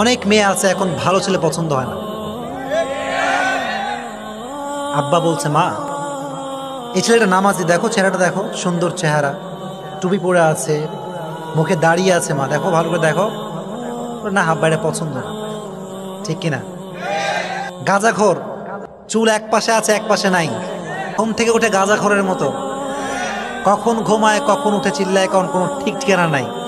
অনেক মেয়ে আছে এখন ভালো ছেলে পছন্দ হয় না আব্বা বলছে মা এই ছেলেটা নামাজ দেখো ছেলেটা দেখো সুন্দর চেহারা টুপি পরে আছে মুখে দাঁড়িয়ে আছে মা দেখো ভালো করে দেখো না আব্বা এটা পছন্দ না ঠিক কিনা গাঁজাখোর চুল এক পাশে আছে এক পাশে নাই ঘুম থেকে উঠে গাঁজাখোরের মতো কখন ঘুমায় কখন উঠে চিল্লায় কখন কোনো ঠিক ঠিকানা নাই